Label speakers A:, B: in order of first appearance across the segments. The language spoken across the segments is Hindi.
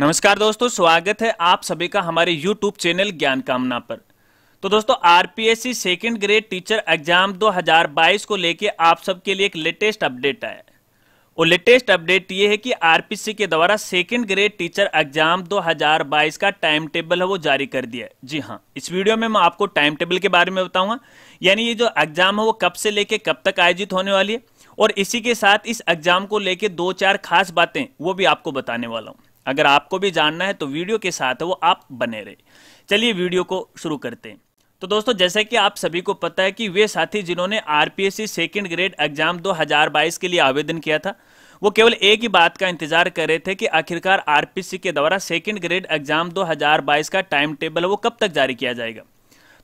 A: नमस्कार दोस्तों स्वागत है आप सभी का हमारे YouTube चैनल ज्ञान कामना पर तो दोस्तों RPSC second grade teacher exam 2022 को लेके आप सबके लिए एक लेटेस्ट अपडेट आया है और लेटेस्ट अपडेट ये है कि आरपीसी के द्वारा सेकेंड ग्रेड टीचर एग्जाम 2022 का टाइम टेबल है वो जारी कर दिया है जी हाँ इस वीडियो में मैं आपको टाइम टेबल के बारे में बताऊंगा यानी ये जो एग्जाम है वो कब से लेके कब तक आयोजित होने वाली है और इसी के साथ इस एग्जाम को लेके दो चार खास बातें वो भी आपको बताने वाला हूँ अगर आपको भी जानना है तो वीडियो के साथ वो आप बने रहे चलिए वीडियो को शुरू करते हैं तो दोस्तों जैसे कि आप सभी को पता है कि वे साथी जिन्होंने आरपीएससी सेकेंड ग्रेड एग्जाम 2022 के लिए आवेदन किया था वो केवल एक ही बात का इंतजार कर रहे थे कि आखिरकार आरपीएससी के द्वारा सेकेंड ग्रेड एग्जाम 2022 का टाइम टेबल वो कब तक जारी किया जाएगा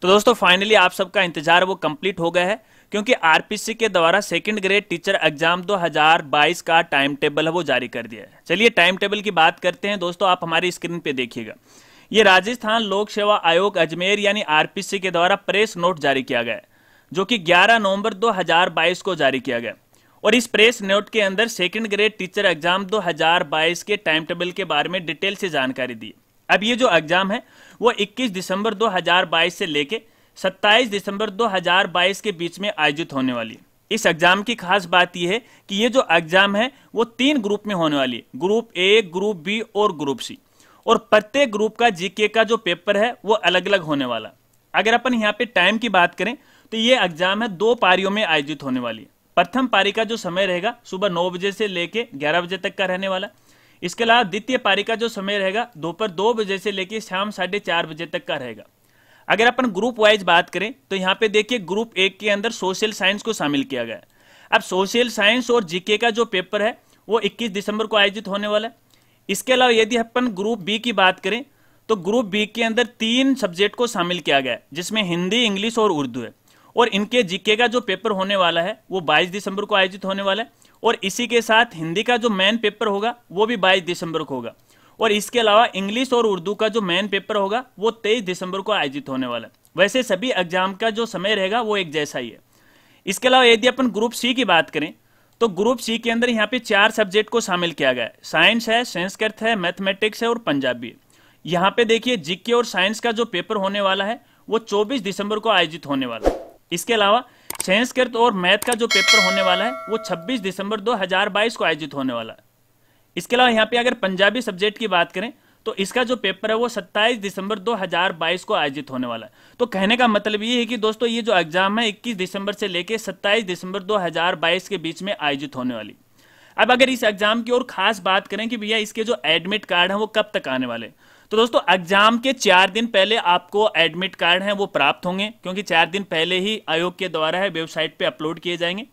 A: तो दोस्तों फाइनली आप सबका इंतजार वो कंप्लीट हो गया है क्योंकि आरपीसी के द्वारा सेकेंड ग्रेड टीचर एग्जाम 2022 का टाइम टेबल है वो जारी कर दिया है चलिए टाइम टेबल की बात करते हैं दोस्तों आप हमारी स्क्रीन पे देखिएगा ये राजस्थान लोक सेवा आयोग अजमेर यानी आरपीसी के द्वारा प्रेस नोट जारी किया गया है जो कि 11 नवंबर 2022 को जारी किया गया और इस प्रेस नोट के अंदर सेकंड ग्रेड टीचर एग्जाम 2022 के टाइम टेबल के बारे में डिटेल से जानकारी दी अब ये जो एग्जाम है वो 21 दिसंबर 2022 से लेके 27 दिसंबर 2022 के बीच में आयोजित होने वाली है इस एग्जाम की खास बात यह है कि ये जो एग्जाम है वो तीन ग्रुप में होने वाली है ग्रुप ए ग्रुप बी और ग्रुप सी और प्रत्येक ग्रुप का जीके का जो पेपर है वो अलग अलग होने वाला अगर अपन यहाँ पे टाइम की बात करें तो ये एग्जाम है दो पारियों में आयोजित होने वाली है प्रथम पारी का जो समय रहेगा सुबह नौ बजे से लेके ग्यारह बजे तक का रहने वाला इसके अलावा द्वितीय पारी का जो समय रहेगा दोपहर दो बजे से लेके शाम साढ़े चार बजे तक का रहेगा अगर अपन ग्रुप वाइज बात करें तो यहाँ पे देखिए ग्रुप एक के अंदर सोशल साइंस को शामिल किया गया अब सोशल साइंस और जीके का जो पेपर है वो 21 दिसंबर को आयोजित होने वाला है इसके अलावा यदि अपन ग्रुप बी की बात करें तो ग्रुप बी के अंदर तीन सब्जेक्ट को शामिल किया गया है जिसमें हिंदी इंग्लिश और उर्दू है और इनके जीके का जो पेपर होने वाला है वो 22 दिसंबर को आयोजित होने वाला है और इसी के साथ हिंदी का जो मेन पेपर होगा वो भी 22 दिसंबर को होगा और इसके अलावा इंग्लिश और उर्दू का जो मेन पेपर होगा वो तेईस दिसंबर को आयोजित होने वाला है वैसे सभी एग्जाम का जो समय रहेगा वो एक जैसा ही है इसके अलावा यदि अपन ग्रुप सी की बात करें तो ग्रुप सी के अंदर यहाँ पे चार सब्जेक्ट को शामिल किया गया है साइंस है संस्कृत है मैथमेटिक्स है और पंजाबी है यहाँ पे देखिए जीके और साइंस का जो पेपर होने वाला है वो 24 दिसंबर को आयोजित होने वाला है इसके अलावा संस्कृत और मैथ का जो पेपर होने वाला है वो 26 दिसंबर 2022 को आयोजित होने वाला है इसके अलावा यहाँ पे अगर पंजाबी सब्जेक्ट की बात करें तो इसका जो पेपर है वो 27 दिसंबर 2022 को आयोजित होने वाला है तो कहने का मतलब ये है कि दोस्तों ये जो एग्जाम है 21 दिसंबर से लेकर 27 दिसंबर 2022 के बीच में आयोजित होने वाली अब अगर इस एग्जाम की और खास बात करें कि भैया इसके जो एडमिट कार्ड है वो कब तक आने वाले तो दोस्तों एग्जाम के चार दिन पहले आपको एडमिट कार्ड है वो प्राप्त होंगे क्योंकि चार दिन पहले ही आयोग के द्वारा है वेबसाइट पर अपलोड किए जाएंगे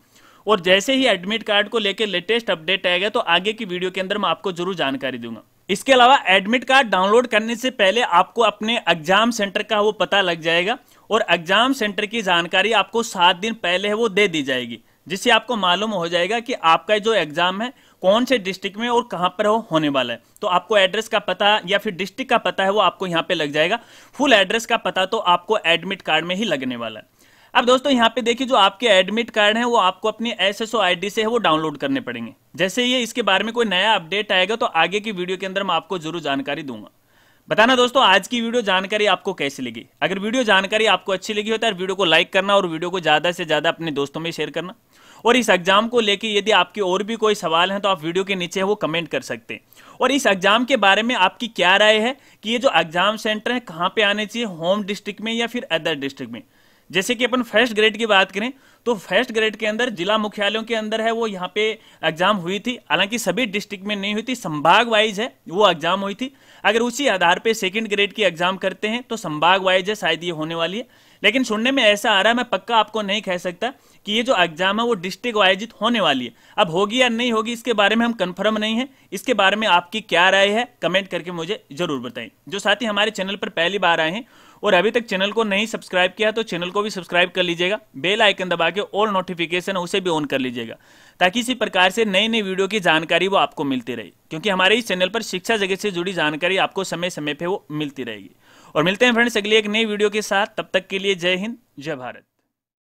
A: और जैसे ही एडमिट कार्ड को लेकर लेटेस्ट अपडेट आएगा तो आगे की वीडियो के अंदर मैं आपको जरूर जानकारी दूंगा इसके अलावा एडमिट कार्ड डाउनलोड करने से पहले आपको अपने एग्जाम सेंटर का वो पता लग जाएगा और एग्जाम सेंटर की जानकारी आपको सात दिन पहले है वो दे दी जाएगी जिससे आपको मालूम हो जाएगा कि आपका जो एग्जाम है कौन से डिस्ट्रिक्ट में और कहां पर हो होने वाला है तो आपको एड्रेस का पता या फिर डिस्ट्रिक्ट का पता है वो आपको यहां पे लग जाएगा फुल एड्रेस का पता तो आपको एडमिट कार्ड में ही लगने वाला है अब दोस्तों यहाँ पे देखिए जो आपके एडमिट कार्ड है वो आपको अपनी एस एस से है वो डाउनलोड करने पड़ेंगे जैसे ये इसके बारे में कोई नया अपडेट आएगा तो आगे की वीडियो के अंदर मैं आपको जरूर जानकारी दूंगा बताना दोस्तों आज की वीडियो जानकारी आपको कैसी लगी अगर वीडियो जानकारी आपको अच्छी लगी हो तो वीडियो को लाइक करना और वीडियो को ज़्यादा से ज़्यादा अपने दोस्तों में शेयर करना और इस एग्जाम को लेकर यदि आपके और भी कोई सवाल है तो आप वीडियो के नीचे वो कमेंट कर सकते हैं और इस एग्जाम के बारे में आपकी क्या राय है कि ये जो एग्जाम सेंटर है कहाँ पे आने चाहिए होम डिस्ट्रिक्ट में या फिर अदर डिस्ट्रिक्ट में जैसे कि अपन फर्स्ट ग्रेड की बात करें तो फर्स्ट ग्रेड के अंदर जिला मुख्यालयों के अंदर है वो यहाँ पे एग्जाम हुई थी हालांकि सभी डिस्ट्रिक्ट में नहीं हुई थी संभाग वाइज है वो एग्जाम हुई थी अगर उसी आधार पे सेकंड ग्रेड की एग्जाम करते हैं तो संभाग वाइज है शायद ये होने वाली है लेकिन सुनने में ऐसा आ रहा है मैं पक्का आपको नहीं कह सकता कि ये जो एग्जाम है वो डिस्ट्रिक्ट वाइजित होने वाली है अब होगी या नहीं होगी इसके बारे में हम कंफर्म नहीं है इसके बारे में आपकी क्या राय है कमेंट करके मुझे जरूर बताएं जो साथी हमारे चैनल पर पहली बार आए हैं और अभी तक चैनल को नहीं सब्सक्राइब किया तो चैनल को भी सब्सक्राइब कर लीजिएगा बेल आइकन दबा के ऑल नोटिफिकेशन उसे भी ऑन कर लीजिएगा ताकि इसी प्रकार से नई नई वीडियो की जानकारी वो आपको मिलती रहे क्योंकि हमारे इस चैनल पर शिक्षा जगत से जुड़ी जानकारी आपको समय समय पर वो मिलती रहेगी और मिलते हैं फ्रेंड्स अगली एक नई वीडियो के साथ तब तक के लिए जय हिंद जय भारत